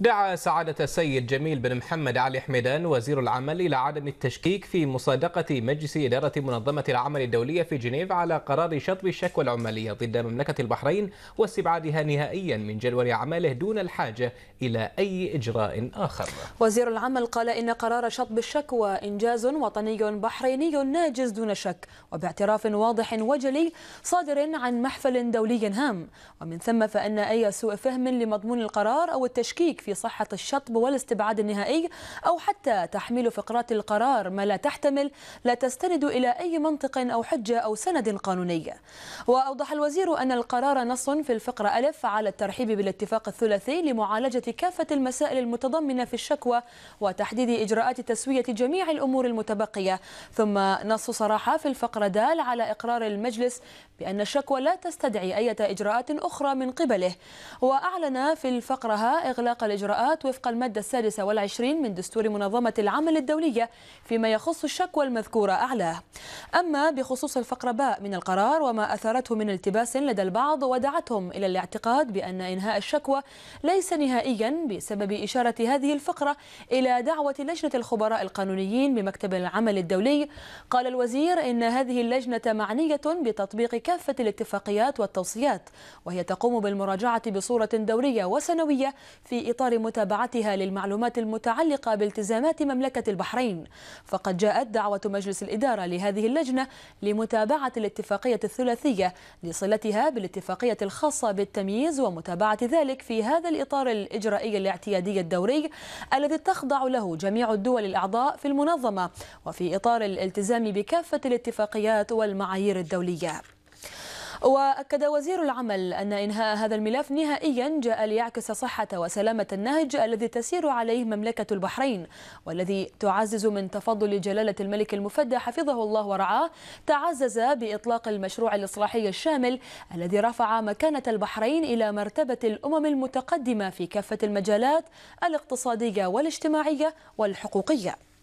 دعا سعادة السيد جميل بن محمد علي حميدان وزير العمل إلى عدم التشكيك في مصادقة مجلس إدارة منظمة العمل الدولية في جنيف على قرار شطب الشكوى العمالية ضد مملكة البحرين واستبعادها نهائيا من جدول عمله دون الحاجة إلى أي إجراء آخر وزير العمل قال إن قرار شطب الشكوى إنجاز وطني بحريني ناجز دون شك وباعتراف واضح وجلي صادر عن محفل دولي هام ومن ثم فإن أي سوء فهم لمضمون القرار أو التشكيك في صحة الشطب والاستبعاد النهائي أو حتى تحميل فقرات القرار ما لا تحتمل لا تستند إلى أي منطق أو حجة أو سند قانوني وأوضح الوزير أن القرار نص في الفقرة ألف على الترحيب بالاتفاق الثلاثي لمعالجة كافة المسائل المتضمنة في الشكوى وتحديد إجراءات تسوية جميع الأمور المتبقية ثم نص صراحة في الفقرة دال على إقرار المجلس بأن الشكوى لا تستدعي أي إجراءات أخرى من قبله وأعلن في الفقرة إغلاق الإجراءات وفق المادة السادسة والعشرين من دستور منظمة العمل الدولية فيما يخص الشكوى المذكورة أعلاه أما بخصوص الفقرة باء من القرار وما أثارته من التباس لدى البعض ودعتهم إلى الاعتقاد بأن إنهاء الشكوى ليس نهائيا بسبب إشارة هذه الفقرة إلى دعوة لجنة الخبراء القانونيين بمكتب العمل الدولي قال الوزير إن هذه اللجنة معنية بتطبيق كافة الاتفاقيات والتوصيات وهي تقوم بالمراجعة بصورة دورية وسنوية في إطار إطار متابعتها للمعلومات المتعلقة بالتزامات مملكة البحرين فقد جاءت دعوة مجلس الإدارة لهذه اللجنة لمتابعة الاتفاقية الثلاثية لصلتها بالاتفاقية الخاصة بالتمييز ومتابعة ذلك في هذا الإطار الإجرائي الاعتيادي الدوري الذي تخضع له جميع الدول الأعضاء في المنظمة وفي إطار الالتزام بكافة الاتفاقيات والمعايير الدولية وأكد وزير العمل أن إنهاء هذا الملف نهائيا جاء ليعكس صحة وسلامة النهج الذي تسير عليه مملكة البحرين والذي تعزز من تفضل جلالة الملك المفدى حفظه الله ورعاه تعزز بإطلاق المشروع الإصلاحي الشامل الذي رفع مكانة البحرين إلى مرتبة الأمم المتقدمة في كافة المجالات الاقتصادية والاجتماعية والحقوقية